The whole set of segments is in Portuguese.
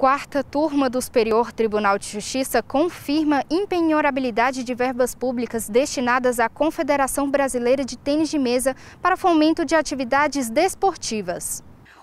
quarta turma do Superior Tribunal de Justiça confirma impenhorabilidade de verbas públicas destinadas à Confederação Brasileira de Tênis de Mesa para fomento de atividades desportivas.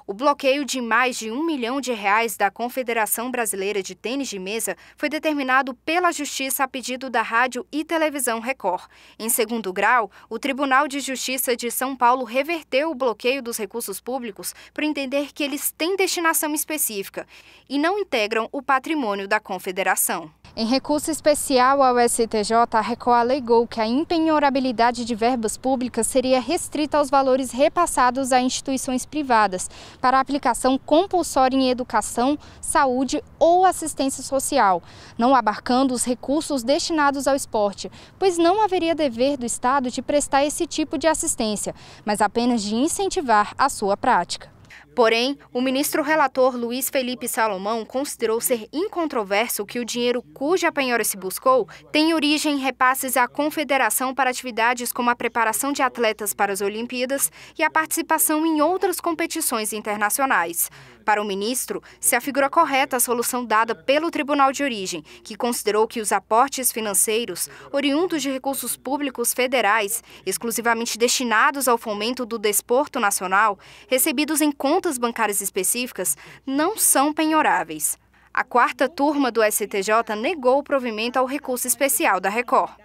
O bloqueio de mais de um milhão de reais da Confederação Brasileira de Tênis de Mesa foi determinado pela Justiça a pedido da Rádio e Televisão Record. Em segundo grau, o Tribunal de Justiça de São Paulo reverteu o bloqueio dos recursos públicos por entender que eles têm destinação específica e não integram o patrimônio da Confederação. Em recurso especial ao STJ, a Record alegou que a impenhorabilidade de verbas públicas seria restrita aos valores repassados a instituições privadas para aplicação compulsória em educação, saúde ou assistência social, não abarcando os recursos destinados ao esporte, pois não haveria dever do Estado de prestar esse tipo de assistência, mas apenas de incentivar a sua prática. Porém, o ministro relator Luiz Felipe Salomão considerou ser incontroverso que o dinheiro cuja penhora se buscou tem origem em repasses à Confederação para atividades como a preparação de atletas para as Olimpíadas e a participação em outras competições internacionais. Para o ministro, se afigura correta a solução dada pelo Tribunal de Origem, que considerou que os aportes financeiros, oriundos de recursos públicos federais, exclusivamente destinados ao fomento do desporto nacional, recebidos em contas bancárias específicas, não são penhoráveis. A quarta turma do STJ negou o provimento ao recurso especial da Record.